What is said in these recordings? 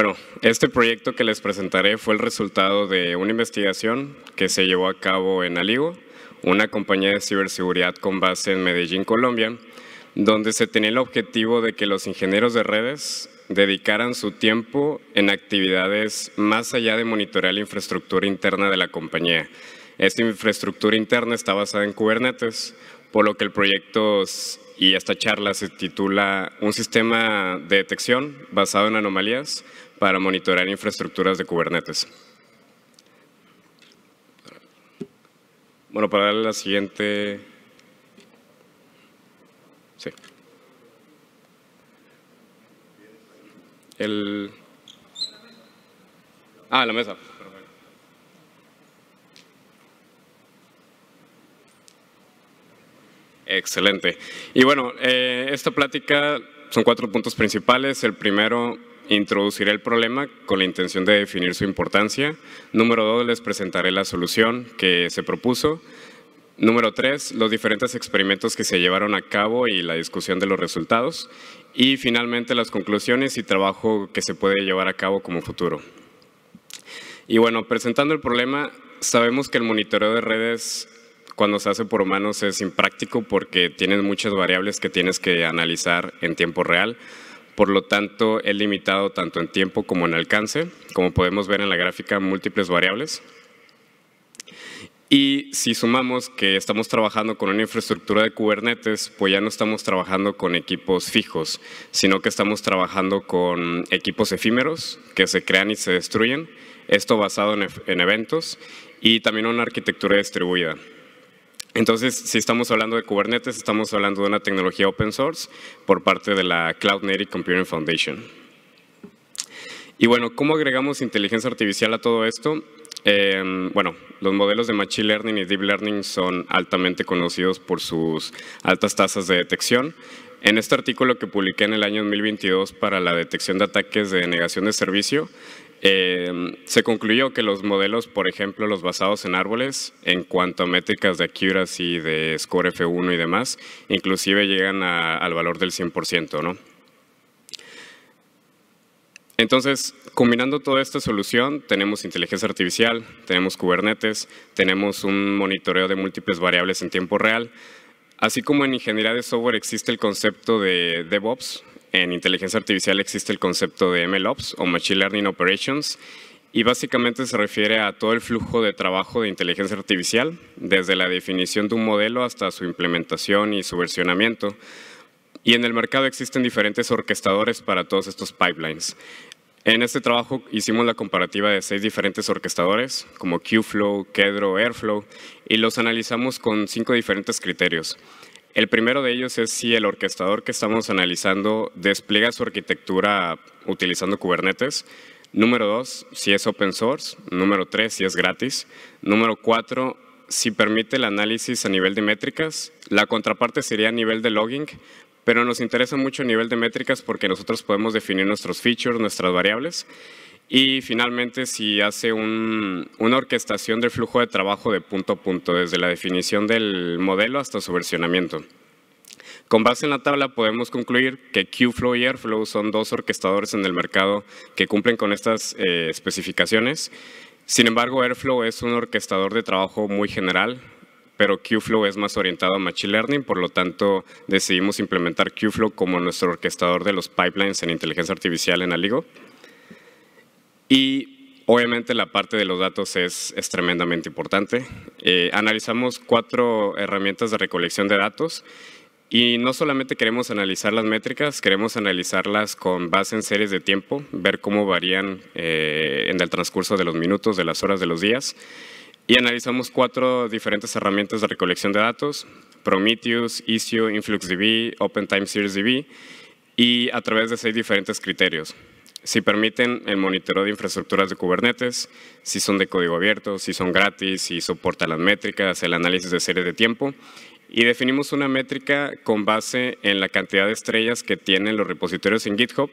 Bueno, este proyecto que les presentaré fue el resultado de una investigación que se llevó a cabo en Aligo, una compañía de ciberseguridad con base en Medellín, Colombia, donde se tenía el objetivo de que los ingenieros de redes dedicaran su tiempo en actividades más allá de monitorear la infraestructura interna de la compañía. Esta infraestructura interna está basada en Kubernetes, por lo que el proyecto y esta charla se titula Un sistema de detección basado en anomalías para monitorear infraestructuras de Kubernetes. Bueno, para darle la siguiente... Sí. Ah, la mesa. Excelente. Y bueno, eh, esta plática son cuatro puntos principales. El primero, introduciré el problema con la intención de definir su importancia. Número dos, les presentaré la solución que se propuso. Número tres, los diferentes experimentos que se llevaron a cabo y la discusión de los resultados. Y finalmente, las conclusiones y trabajo que se puede llevar a cabo como futuro. Y bueno, presentando el problema, sabemos que el monitoreo de redes cuando se hace por humanos es impráctico porque tienes muchas variables que tienes que analizar en tiempo real. Por lo tanto, es limitado tanto en tiempo como en alcance, como podemos ver en la gráfica, múltiples variables. Y si sumamos que estamos trabajando con una infraestructura de Kubernetes, pues ya no estamos trabajando con equipos fijos, sino que estamos trabajando con equipos efímeros que se crean y se destruyen, esto basado en, en eventos y también una arquitectura distribuida. Entonces, si estamos hablando de Kubernetes, estamos hablando de una tecnología open source por parte de la Cloud Native Computing Foundation. Y bueno, ¿cómo agregamos inteligencia artificial a todo esto? Em, bueno, los modelos de Machine Learning y Deep Learning son altamente conocidos por sus altas tasas de detección. En este artículo que publiqué en el año 2022 para la detección de ataques de negación de servicio, Em, se concluyó que los modelos, por ejemplo, los basados en árboles, en cuanto a métricas de accuracy, de score F1 y demás, inclusive llegan al valor del 100%, ¿no? Entonces, combinando toda esta solución, tenemos inteligencia artificial, tenemos Kubernetes, tenemos un monitoreo de múltiples variables en tiempo real, Así como en ingeniería de software existe el concepto de DevOps, en inteligencia artificial existe el concepto de MLOps o Machine Learning Operations y básicamente se refiere a todo el flujo de trabajo de inteligencia artificial, desde la definición de un modelo hasta su implementación y su versionamiento. Y en el mercado existen diferentes orquestadores para todos estos pipelines. En este trabajo hicimos la comparativa de seis diferentes orquestadores, como Qflow, Kedro, Airflow, y los analizamos con cinco diferentes criterios. El primero de ellos es si el orquestador que estamos analizando despliega su arquitectura utilizando Kubernetes. Número dos, si es open source. Número tres, si es gratis. Número cuatro, si permite el análisis a nivel de métricas. La contraparte sería a nivel de logging, pero nos interesa mucho a nivel de métricas porque nosotros podemos definir nuestros features, nuestras variables. Y finalmente, si hace una orquestación del flujo de trabajo de punto a punto, desde la definición del modelo hasta su versionamiento. Con base en la tabla podemos concluir que Qflow y Airflow son dos orquestadores en el mercado que cumplen con estas eh, especificaciones. Sin embargo, Airflow es un orquestador de trabajo muy general, pero Qflow es más orientado a Machine Learning, por lo tanto decidimos implementar Qflow como nuestro orquestador de los pipelines en inteligencia artificial en Aligo. Y obviamente la parte de los datos es, tremendamente importante. Eh, analizamos cuatro herramientas de recolección de datos y no solamente queremos analizar las métricas, queremos analizarlas con base en series de tiempo, ver cómo varían eh, en el transcurso de los minutos, de las horas, de los días. Y analizamos cuatro diferentes herramientas de recolección de datos, Prometheus, Issue, InfluxDB, OpenTimeSeriesDB. y a través de seis diferentes criterios si permiten el monitoreo de infraestructuras de Kubernetes, si son de código abierto, si son gratis, si soportan las métricas, el análisis de series de tiempo. Y definimos una métrica con base en la cantidad de estrellas que tienen los repositorios en GitHub,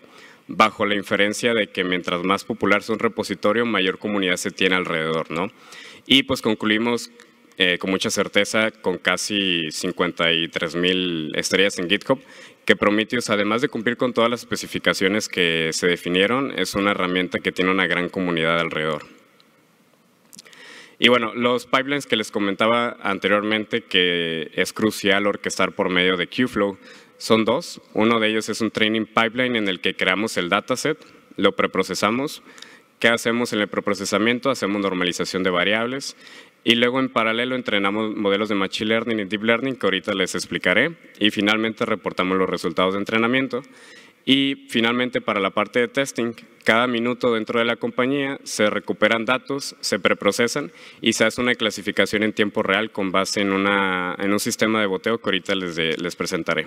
bajo la inferencia de que mientras más popular sea un repositorio, mayor comunidad se tiene alrededor. ¿no? Y pues concluimos eh, con mucha certeza con casi 53 mil estrellas en GitHub, que Prometheus, además de cumplir con todas las especificaciones que se definieron, es una herramienta que tiene una gran comunidad alrededor. Y bueno, los pipelines que les comentaba anteriormente que es crucial orquestar por medio de Qflow son dos. Uno de ellos es un training pipeline en el que creamos el dataset, lo preprocesamos. ¿Qué hacemos en el preprocesamiento? Hacemos normalización de variables y luego en paralelo entrenamos modelos de Machine Learning y Deep Learning, que ahorita les explicaré. Y finalmente reportamos los resultados de entrenamiento. Y finalmente para la parte de testing, cada minuto dentro de la compañía se recuperan datos, se preprocesan y se hace una clasificación en tiempo real con base en, un sistema de boteo que ahorita les, les presentaré.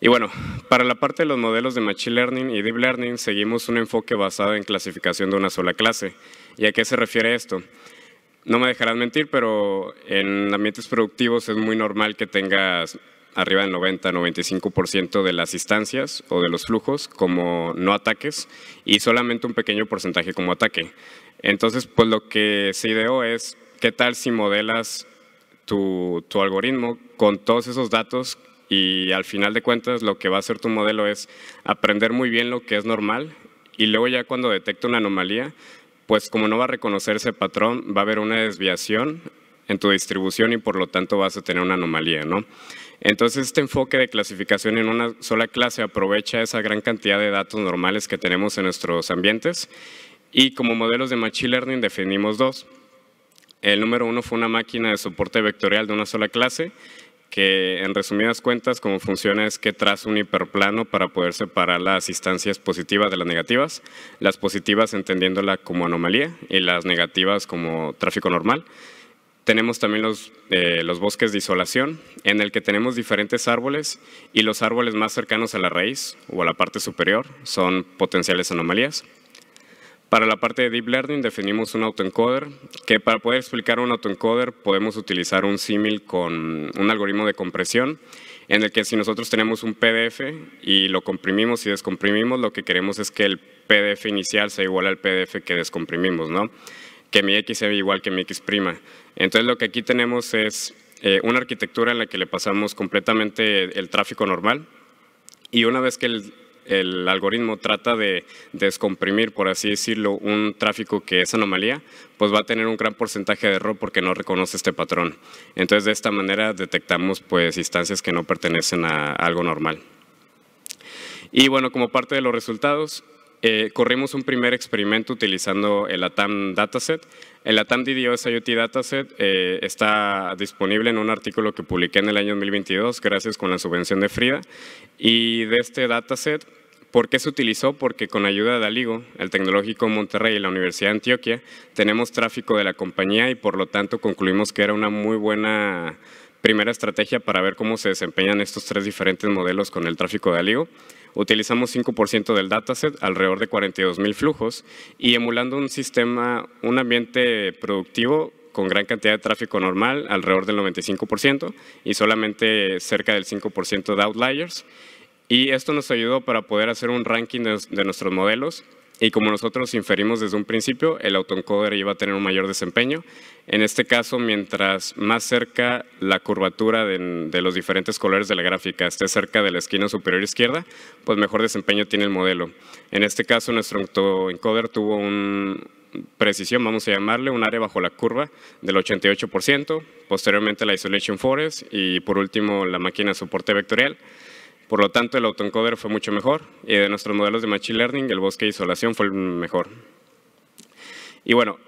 Y bueno, para la parte de los modelos de Machine Learning y Deep Learning seguimos un enfoque basado en clasificación de una sola clase. ¿Y a qué se refiere esto? no me dejarás mentir, pero en ambientes productivos es muy normal que tengas arriba del 90-95% de las instancias o de los flujos como no ataques y solamente un pequeño porcentaje como ataque. Entonces, pues lo que se ideó es, ¿qué tal si modelas tu, tu algoritmo con todos esos datos y al final de cuentas lo que va a hacer tu modelo es aprender muy bien lo que es normal y luego ya cuando detecta una anomalía, pues como no va a reconocer ese patrón, va a haber una desviación en tu distribución y por lo tanto vas a tener una anomalía, ¿no? Entonces este enfoque de clasificación en una sola clase aprovecha esa gran cantidad de datos normales que tenemos en nuestros ambientes y como modelos de Machine Learning definimos dos. El número uno fue una máquina de soporte vectorial de una sola clase que en resumidas cuentas como funciona es que traza un hiperplano para poder separar las instancias positivas de las negativas, las positivas entendiéndola como anomalía y las negativas como tráfico normal. Tenemos también los, eh, los bosques de isolación, en el que tenemos diferentes árboles y los árboles más cercanos a la raíz o a la parte superior son potenciales anomalías. Para la parte de Deep Learning definimos un autoencoder, que para poder explicar un autoencoder podemos utilizar un símil con un algoritmo de compresión, en el que si nosotros tenemos un PDF y lo comprimimos y descomprimimos, lo que queremos es que el PDF inicial sea igual al PDF que descomprimimos, ¿no? que mi X sea igual que mi X'. Entonces lo que aquí tenemos es eh, una arquitectura en la que le pasamos completamente el tráfico normal, y una vez que el el algoritmo trata de descomprimir, por así decirlo, un tráfico que es anomalía, pues va a tener un gran porcentaje de error porque no reconoce este patrón. Entonces, de esta manera detectamos pues instancias que no pertenecen a algo normal. Y bueno, como parte de los resultados, eh, corrimos un primer experimento utilizando el ATAM Dataset. El ATAM DDoS IoT Dataset eh, está disponible en un artículo que publiqué en el año 2022, gracias con la subvención de Frida. Y de este dataset, ¿por qué se utilizó? Porque con ayuda de Aligo, el Tecnológico Monterrey y la Universidad de Antioquia, tenemos tráfico de la compañía y por lo tanto concluimos que era una muy buena primera estrategia para ver cómo se desempeñan estos tres diferentes modelos con el tráfico de Aligo utilizamos 5% del dataset, alrededor de 42,000 flujos, y emulando un sistema, un ambiente productivo con gran cantidad de tráfico normal, alrededor del 95%, y solamente cerca del 5% de outliers. Y esto nos ayudó para poder hacer un ranking de nuestros modelos y como nosotros inferimos desde un principio, el autoencoder iba a tener un mayor desempeño. En este caso, mientras más cerca la curvatura de, los diferentes colores de la gráfica esté cerca de la esquina superior izquierda, pues mejor desempeño tiene el modelo. En este caso, nuestro autoencoder tuvo una precisión, vamos a llamarle, un área bajo la curva del 88%, posteriormente la Isolation Forest y por último la máquina de soporte vectorial. Por lo tanto, el autoencoder fue mucho mejor y eh, de nuestros modelos de Machine Learning, el bosque de isolación fue el mejor. Y bueno,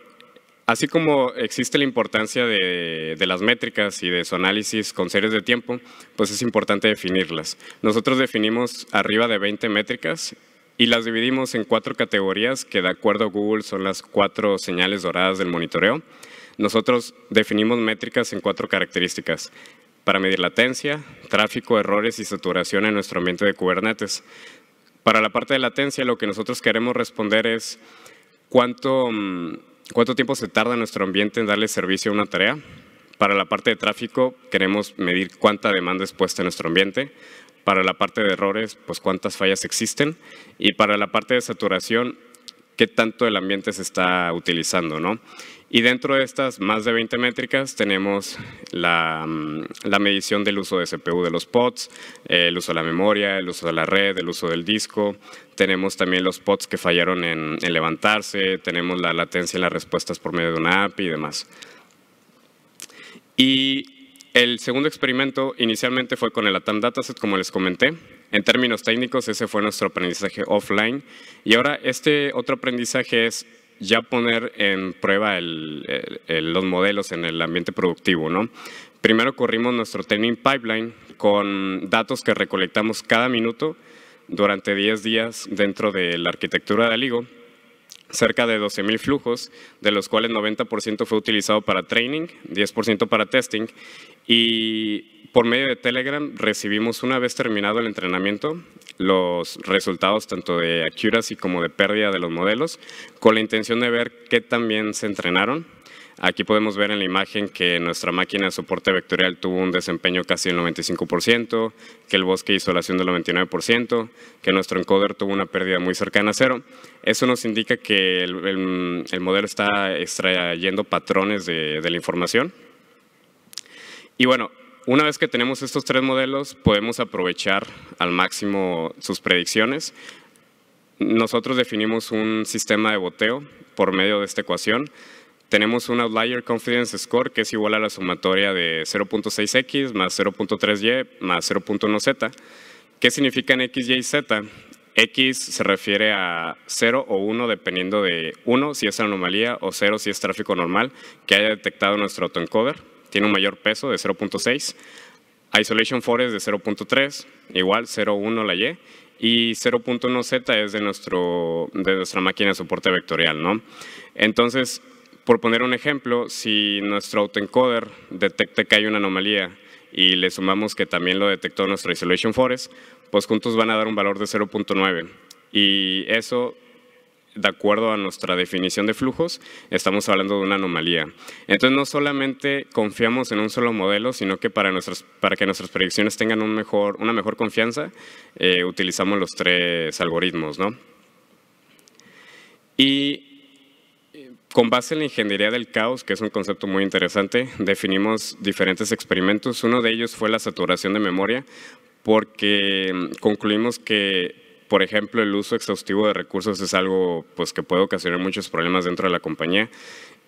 así como existe la importancia de, de, las métricas y de su análisis con series de tiempo, pues es importante definirlas. Nosotros definimos arriba de 20 métricas y las dividimos en cuatro categorías que de acuerdo a Google son las cuatro señales doradas del monitoreo. Nosotros definimos métricas en cuatro características para medir latencia, tráfico, errores y saturación en nuestro ambiente de Kubernetes. Para la parte de latencia, lo que nosotros queremos responder es cuánto, mm, cuánto tiempo se tarda nuestro ambiente en darle servicio a una tarea. Para la parte de tráfico, queremos medir cuánta demanda es puesta en nuestro ambiente. Para la parte de errores, pues cuántas fallas existen. Y para la parte de saturación, qué tanto el ambiente se está utilizando. ¿no? Y dentro de estas más de 20 métricas tenemos mm, la, medición del uso de CPU de los pods, el uso de la memoria, el uso de la red, el uso del disco. Tenemos también los pods que fallaron en, levantarse, tenemos la latencia en las respuestas por medio de una API y demás. Y el segundo experimento inicialmente fue con el ATAM Dataset, como les comenté. En términos técnicos, ese fue nuestro aprendizaje offline. Y ahora este otro aprendizaje es ya poner en prueba los modelos en el ambiente productivo. ¿no? Primero corrimos nuestro training pipeline con datos que recolectamos cada minuto durante 10 días dentro de la arquitectura de Aligo, cerca de 12.000 flujos, de los cuales 90% fue utilizado para training, 10% para testing y por medio de Telegram recibimos una vez terminado el entrenamiento los resultados tanto de accuracy como de pérdida de los modelos con la intención de ver qué también se entrenaron. Aquí podemos ver en la imagen que nuestra máquina de soporte vectorial tuvo un desempeño casi del 95%, que el bosque de isolación del 99%, que nuestro encoder tuvo una pérdida muy cercana a cero. Eso nos indica que el, modelo está extrayendo patrones de la información y bueno, una vez que tenemos estos tres modelos, podemos aprovechar al máximo sus predicciones. Nosotros definimos un sistema de boteo por medio de esta ecuación. Tenemos un Outlier Confidence Score que es igual a la sumatoria de 0.6x más 0.3y más 0.1z. ¿Qué significan x, y y z? X se refiere a 0 o 1 dependiendo de 1 si es anomalía o 0 si es tráfico normal que haya detectado nuestro autoencoder tiene un mayor peso de 0.6. Isolation Forest de 0.3, igual 0.1 la Y. Y 0.1Z es de, nuestro, de nuestra máquina de soporte vectorial. ¿no? Entonces, por poner un ejemplo, si nuestro autoencoder detecta que hay una anomalía y le sumamos que también lo detectó nuestro Isolation Forest, pues juntos van a dar un valor de 0.9. Y eso de acuerdo a nuestra definición de flujos, estamos hablando de una anomalía. Entonces, no solamente confiamos en un solo modelo, sino que para, que nuestras predicciones tengan una mejor confianza, eh, utilizamos los tres algoritmos. Y con base en la ingeniería del caos, que es un concepto muy interesante, definimos diferentes experimentos. Uno de ellos fue la saturación de memoria, porque mm, concluimos que por ejemplo, el uso exhaustivo de recursos es algo pues, que puede ocasionar muchos problemas dentro de la compañía.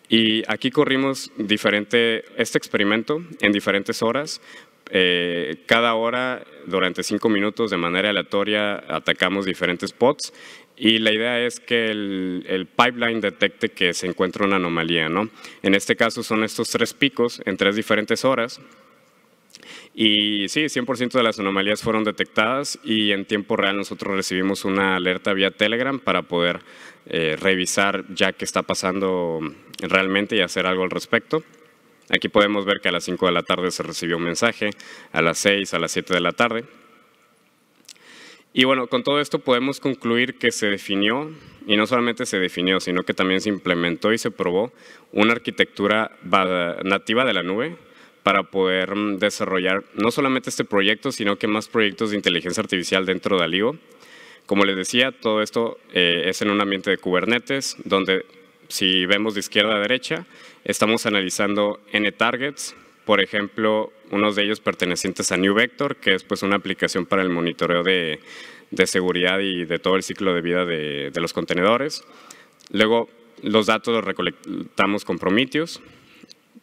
Y aquí corrimos diferente, este experimento en diferentes horas. Eh, cada hora, durante cinco minutos, de manera aleatoria, atacamos diferentes pods y la idea es que el, el, pipeline detecte que se encuentra una anomalía. ¿no? En este caso son estos tres picos en tres diferentes horas y sí, 100% de las anomalías fueron detectadas y en tiempo real nosotros recibimos una alerta vía Telegram para poder eh, revisar ya qué está pasando realmente y hacer algo al respecto. Aquí podemos ver que a las 5 de la tarde se recibió un mensaje, a las 6, a las 7 de la tarde. Y bueno, con todo esto podemos concluir que se definió, y no solamente se definió, sino que también se implementó y se probó una arquitectura nativa de la nube, para poder mm, desarrollar no solamente este proyecto, sino que más proyectos de inteligencia artificial dentro de Aligo. Como les decía, todo esto eh, es en un ambiente de Kubernetes, donde si vemos de izquierda a derecha, estamos analizando N-targets, por ejemplo, unos de ellos pertenecientes a New Vector, que es pues una aplicación para el monitoreo de, seguridad y de todo el ciclo de vida de, de los contenedores. Luego, los datos los recolectamos con Prometheus,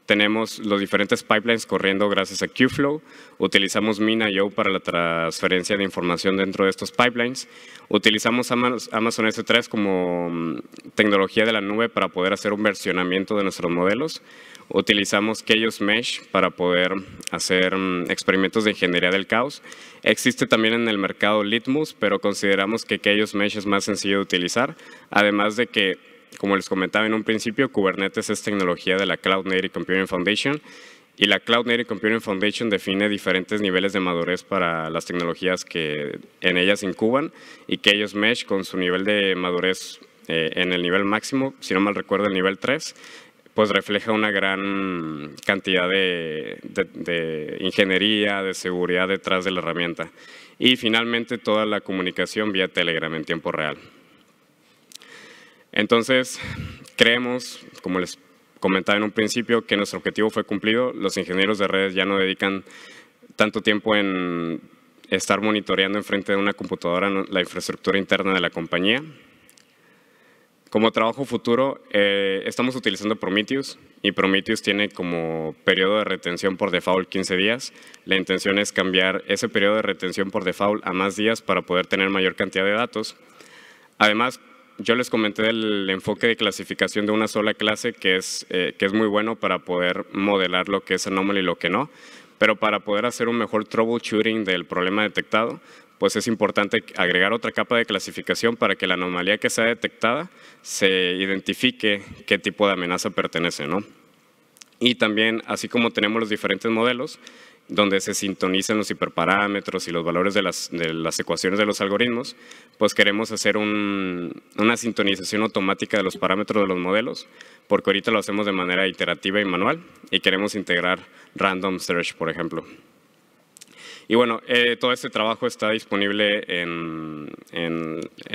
tenemos los diferentes pipelines corriendo gracias a Qflow. Utilizamos Mina.io para la transferencia de información dentro de estos pipelines. Utilizamos Amazon S3 como mm, tecnología de la nube para poder hacer un versionamiento de nuestros modelos. Utilizamos Chaos Mesh para poder hacer mm, experimentos de ingeniería del caos. Existe también en el mercado Litmus, pero consideramos que Chaos Mesh es más sencillo de utilizar. Además de que como les comentaba en un principio, Kubernetes es tecnología de la Cloud Native Computing Foundation y la Cloud Native Computing Foundation define diferentes niveles de madurez para las tecnologías que en ellas incuban y que ellos mesh con su nivel de madurez eh, en el nivel máximo, si no mal recuerdo el nivel 3, pues refleja una gran cantidad de, ingeniería, de seguridad detrás de la herramienta. Y finalmente toda la comunicación vía Telegram en tiempo real. Entonces, creemos, como les comentaba en un principio, que nuestro objetivo fue cumplido. Los ingenieros de redes ya no dedican tanto tiempo en estar monitoreando enfrente de una computadora la infraestructura interna de la compañía. Como trabajo futuro, eh, estamos utilizando Prometheus y Prometheus tiene como periodo de retención por default 15 días. La intención es cambiar ese periodo de retención por default a más días para poder tener mayor cantidad de datos. Además, yo les comenté el enfoque de clasificación de una sola clase eh, que es, muy bueno para poder modelar lo que es anomaly y lo que no, pero para poder hacer un mejor troubleshooting del problema detectado, pues es importante agregar otra capa de clasificación para que la anomalía que sea detectada se identifique qué tipo de amenaza pertenece. ¿no? Y también, así como tenemos los diferentes modelos, donde se sintonizan los hiperparámetros y los valores de las, ecuaciones de los algoritmos, pues queremos hacer una sintonización automática de los parámetros de los modelos, porque ahorita lo hacemos de manera iterativa y manual, y queremos integrar random search, por ejemplo. Y bueno, eh, todo este trabajo está disponible en,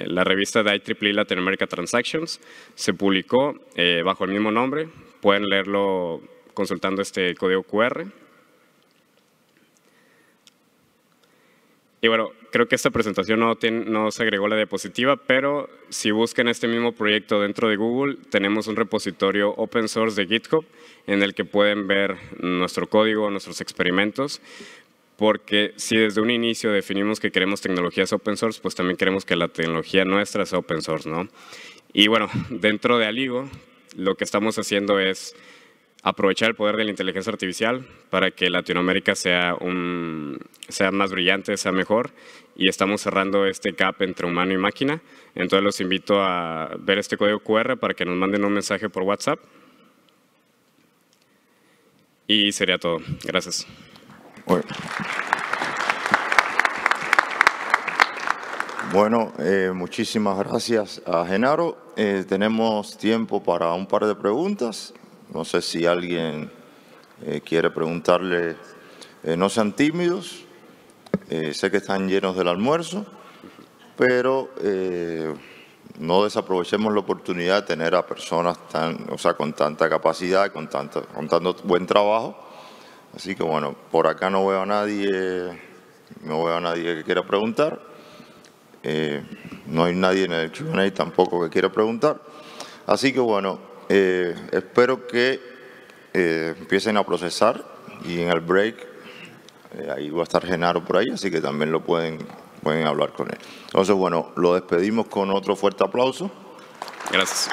la revista de IEEE Latin America Transactions. Se publicó eh, bajo el mismo nombre. Pueden leerlo consultando este código QR. Y bueno, creo que esta presentación no, se agregó la diapositiva, pero si buscan este mismo proyecto dentro de Google, tenemos un repositorio open source de GitHub en el que pueden ver nuestro código, nuestros experimentos, porque si desde un inicio definimos que queremos tecnologías open source, pues también queremos que la tecnología nuestra sea open source, ¿no? Y bueno, dentro de Aligo, lo que estamos haciendo es aprovechar el poder de la inteligencia artificial para que Latinoamérica sea, un, sea más brillante, sea mejor. Y estamos cerrando este gap entre humano y máquina. Entonces los invito a ver este código QR para que nos manden un mensaje por WhatsApp. Y sería todo. Gracias. Bueno, eh, muchísimas gracias a Genaro. Eh, tenemos tiempo para un par de preguntas. No sé si alguien eh, quiere preguntarle, eh, no sean tímidos, eh, sé que están llenos del almuerzo, pero no desaprovechemos la oportunidad de tener a personas tan, o sea, con tanta capacidad, con tanto, con tanto buen trabajo. Así que bueno, por acá no veo a nadie, no veo a nadie que quiera preguntar. no hay nadie en el Q&A tampoco que quiera preguntar. Así que bueno, eh, espero que eh, empiecen a procesar y en el break, eh, ahí va a estar Genaro por ahí, así que también lo pueden, pueden hablar con él. Entonces, bueno, lo despedimos con otro fuerte aplauso. Gracias.